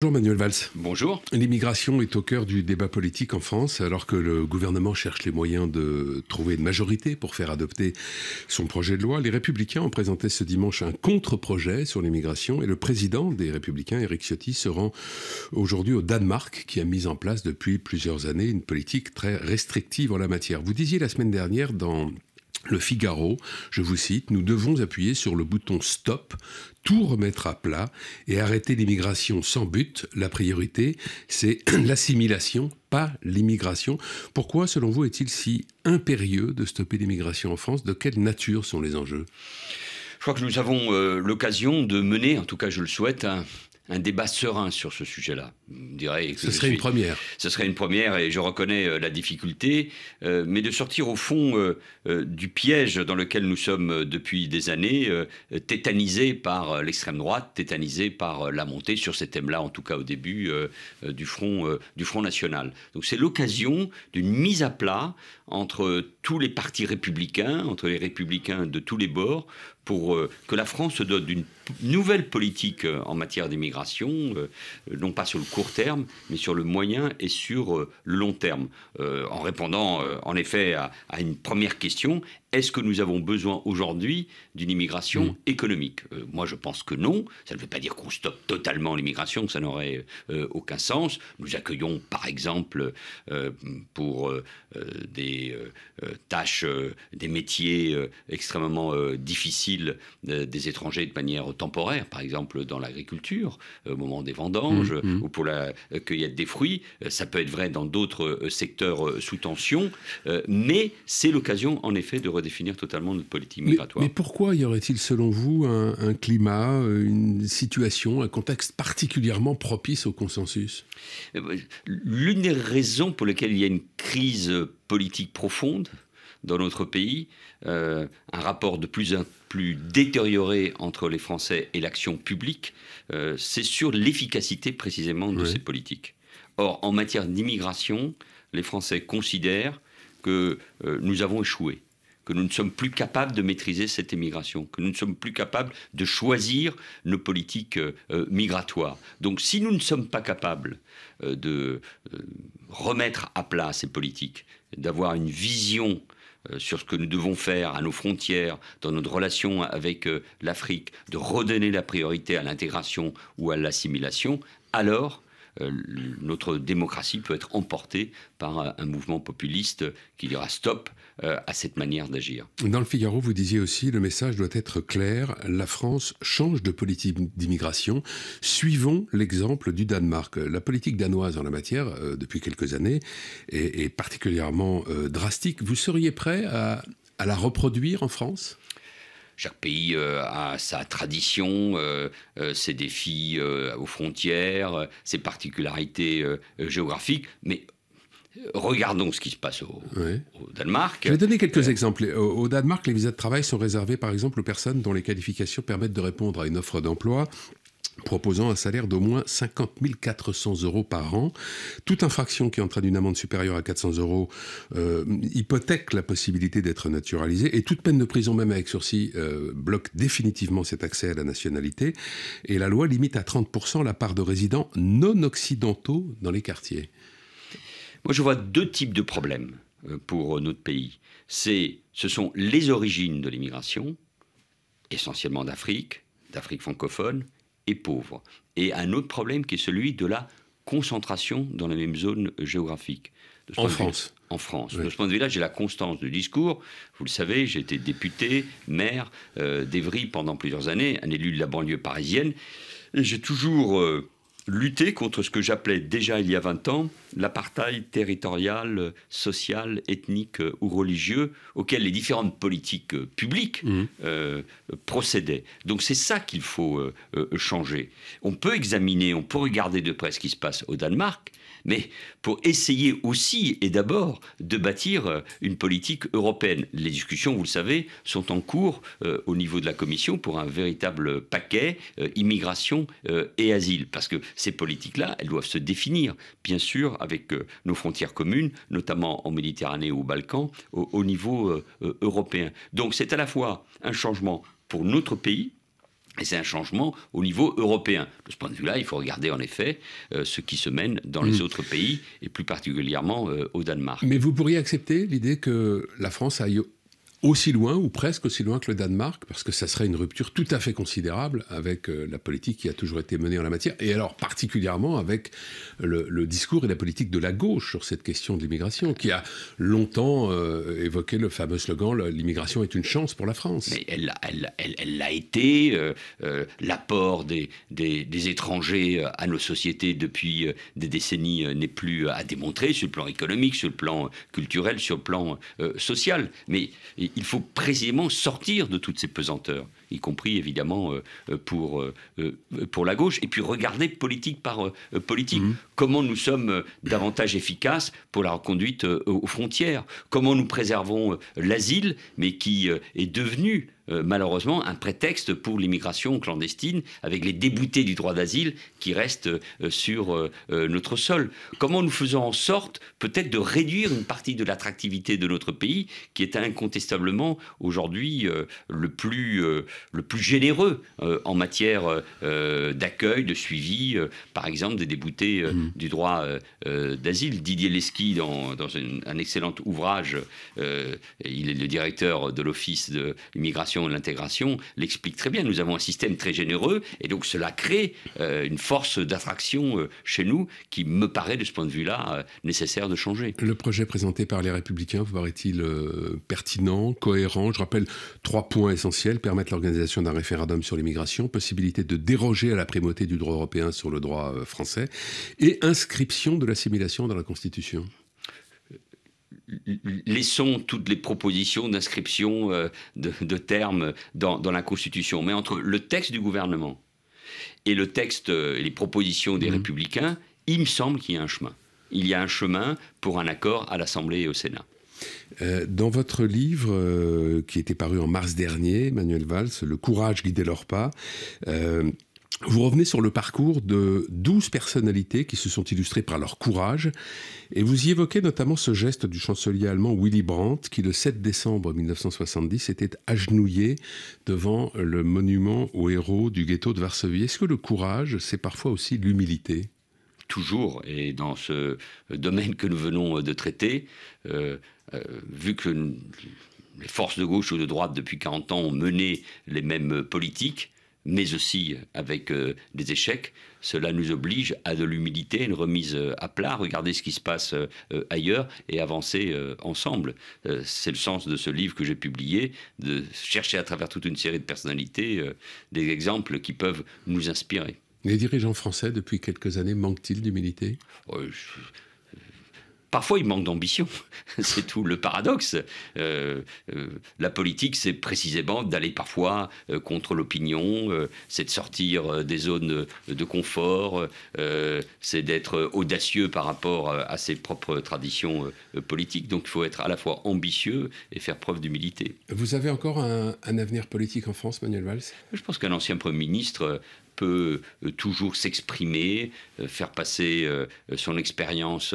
Bonjour Manuel Valls. Bonjour. L'immigration est au cœur du débat politique en France, alors que le gouvernement cherche les moyens de trouver une majorité pour faire adopter son projet de loi. Les Républicains ont présenté ce dimanche un contre-projet sur l'immigration et le président des Républicains, Éric Ciotti, se rend aujourd'hui au Danemark, qui a mis en place depuis plusieurs années une politique très restrictive en la matière. Vous disiez la semaine dernière dans le Figaro, je vous cite, nous devons appuyer sur le bouton stop, tout remettre à plat et arrêter l'immigration sans but. La priorité, c'est l'assimilation, pas l'immigration. Pourquoi, selon vous, est-il si impérieux de stopper l'immigration en France De quelle nature sont les enjeux Je crois que nous avons euh, l'occasion de mener, en tout cas je le souhaite, un débat serein sur ce sujet-là. Ce serait une première. Ce serait une première et je reconnais euh, la difficulté, euh, mais de sortir au fond euh, du piège dans lequel nous sommes depuis des années, tétanisé par l'extrême droite, tétanisé par la montée sur ces thèmes-là, en tout cas au début du front du Front national. Donc c'est l'occasion d'une mise à plat entre tous les partis républicains, entre les républicains de tous les bords, pour que la France se dote d'une nouvelle politique en matière d'immigration, non pas sur le coup court terme, mais sur le moyen et sur le euh, long terme. Euh, en répondant euh, en effet à, une première question, est-ce que nous avons besoin aujourd'hui d'une immigration mm. économique Moi, je pense que non. Ça ne veut pas dire qu'on stoppe totalement l'immigration, ça n'aurait aucun sens. Nous accueillons, par exemple, pour des tâches, des métiers extrêmement difficiles, des étrangers de manière temporaire, par exemple dans l'agriculture, au moment des vendanges, mm, mm. ou pour euh, y cueillette des fruits, euh, ça peut être vrai dans d'autres euh, secteurs sous tension, mais c'est l'occasion en effet de redéfinir totalement notre politique migratoire. Mais, pourquoi y aurait-il selon vous un, climat, une situation, un contexte particulièrement propice au consensus L'une des raisons pour lesquelles il y a une crise politique profonde dans notre pays, un rapport de plus en plus détériorée entre les Français et l'action publique, euh, c'est sur l'efficacité précisément de ces politiques. Or, en matière d'immigration, les Français considèrent que euh, nous avons échoué que nous ne sommes plus capables de maîtriser cette immigration, que nous ne sommes plus capables de choisir nos politiques euh, migratoires. Donc si nous ne sommes pas capables de remettre à plat ces politiques, d'avoir une vision euh, sur ce que nous devons faire à nos frontières, dans notre relation avec euh, l'Afrique, de redonner la priorité à l'intégration ou à l'assimilation, alors euh, notre démocratie peut être emportée par un mouvement populiste qui dira stop euh, à cette manière d'agir. Dans le Figaro, vous disiez aussi, le message doit être clair, la France change de politique d'immigration, suivons l'exemple du Danemark. La politique danoise en la matière, euh, depuis quelques années, est, particulièrement drastique. Vous seriez prêt à la reproduire en France chaque pays euh, a sa tradition, euh, euh, ses défis aux frontières, ses particularités géographiques, mais Regardons ce qui se passe au, Danemark. Je vais donner quelques exemples. au, Danemark, les visas de travail sont réservés par exemple aux personnes dont les qualifications permettent de répondre à une offre d'emploi proposant un salaire d'au moins 50 400 euros par an. Toute infraction qui entraîne une amende supérieure à 400 euros euh, hypothèque la possibilité d'être naturalisé et toute peine de prison même avec sursis euh, bloque définitivement cet accès à la nationalité et la loi limite à 30% la part de résidents non occidentaux dans les quartiers. Moi je vois deux types de problèmes euh, pour notre pays. ce sont les origines de l'immigration, essentiellement d'Afrique, d'Afrique francophone, et pauvre. Et un autre problème qui est celui de la concentration dans la même zone géographique. En France. en France. De ce point de vue-là, j'ai la constance de discours. Vous le savez, j'ai été député, maire euh, d'Evry pendant plusieurs années, un élu de la banlieue parisienne. J'ai toujours... Euh, lutter contre ce que j'appelais déjà il y a 20 ans l'apartheid territorial, social, ethnique euh, ou religieux auquel les différentes politiques euh, publiques mmh. euh, procédaient. Donc c'est ça qu'il faut changer. On peut examiner, on peut regarder de près ce qui se passe au Danemark, mais pour essayer aussi et d'abord de bâtir euh, une politique européenne. Les discussions, vous le savez, sont en cours euh, au niveau de la Commission pour un véritable paquet euh, immigration et asile, parce que ces politiques-là, elles doivent se définir, bien sûr, avec nos frontières communes, notamment en Méditerranée ou au Balkan, au niveau européen. Donc c'est à la fois un changement pour notre pays, et c'est un changement au niveau européen. De ce point de vue-là, il faut regarder en effet euh, ce qui se mène dans les mm. autres pays, et plus particulièrement euh, au Danemark. Mais vous pourriez accepter l'idée que la France aille aussi loin ou presque aussi loin que le Danemark, parce que ça serait une rupture tout à fait considérable avec euh, la politique qui a toujours été menée en la matière, et alors particulièrement avec euh, le, discours et la politique de la gauche sur cette question de l'immigration, qui a longtemps euh, évoqué le fameux slogan « l'immigration est une chance pour la France ». Mais elle l'a elle, été, l'apport des, des, des, étrangers à nos sociétés depuis des décennies n'est plus à démontrer sur le plan économique, sur le plan culturel, sur le plan social. Mais il faut précisément sortir de toutes ces pesanteurs y compris évidemment euh, euh, pour, euh, pour la gauche, et puis regarder politique par politique. Mhm. Comment nous sommes davantage efficaces pour la reconduite aux frontières Comment nous préservons l'asile, mais qui est devenu malheureusement un prétexte pour l'immigration clandestine, avec les déboutés du droit d'asile qui restent sur notre sol. Comment nous faisons en sorte peut-être de réduire une partie de l'attractivité de notre pays, qui est incontestablement aujourd'hui le plus le plus généreux euh, en matière euh, d'accueil, de suivi, euh, par exemple des déboutés mm. du droit d'asile. Didier Lesky, dans, un excellent ouvrage, il est le directeur de l'Office de l'immigration et de l'intégration, l'explique très bien. Nous avons un système très généreux et donc cela crée une force d'attraction chez nous qui me paraît de ce point de vue-là nécessaire de changer. Le projet présenté par les Républicains vous paraît-il pertinent, cohérent Je rappelle trois points essentiels permettre l'organisation d'un référendum sur l'immigration, possibilité de déroger à la primauté du droit européen sur le droit euh, français, et inscription de l'assimilation dans la Constitution laissons toutes les propositions d'inscription euh, de, termes dans, la Constitution. Mais entre le texte du gouvernement et le texte, euh, les propositions des mmh. républicains, il me semble qu'il y a un chemin. Il y a un chemin pour un accord à l'Assemblée et au Sénat. Euh, dans votre livre euh, qui était paru en mars dernier, Manuel Valls, Le courage guidait leur pas, euh, vous revenez sur le parcours de douze personnalités qui se sont illustrées par leur courage, et vous y évoquez notamment ce geste du chancelier allemand Willy Brandt, qui le 7 décembre 1970 était agenouillé devant le monument aux héros du ghetto de Varsovie. Est-ce que le courage, c'est parfois aussi l'humilité toujours, et dans ce euh, domaine que nous venons euh, de traiter, euh, vu que les forces de gauche ou de droite depuis 40 ans ont mené les mêmes politiques, mais aussi avec des échecs, cela nous oblige à de l'humilité, une remise à plat, regarder ce qui se passe ailleurs et avancer ensemble. C'est le sens de ce livre que j'ai publié, de chercher à travers toute une série de personnalités des exemples qui peuvent nous inspirer. Les dirigeants français, depuis quelques années, manquent-ils d'humilité oh, Parfois, ils manquent d'ambition. c'est tout le paradoxe. Euh, euh, la politique, c'est précisément d'aller parfois euh, contre l'opinion, c'est de sortir des zones de confort, c'est d'être audacieux par rapport à ses propres traditions politiques. Donc, il faut être à la fois ambitieux et faire preuve d'humilité. Vous avez encore un, un, avenir politique en France, Manuel Valls Je pense qu'un ancien Premier ministre peut euh, toujours s'exprimer, euh, faire passer euh, son expérience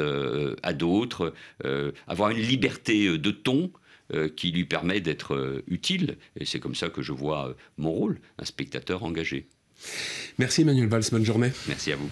à d'autres, avoir une liberté de ton qui lui permet d'être utile. Et c'est comme ça que je vois mon rôle, un spectateur engagé. Merci Emmanuel Valls, bonne journée. Merci à vous.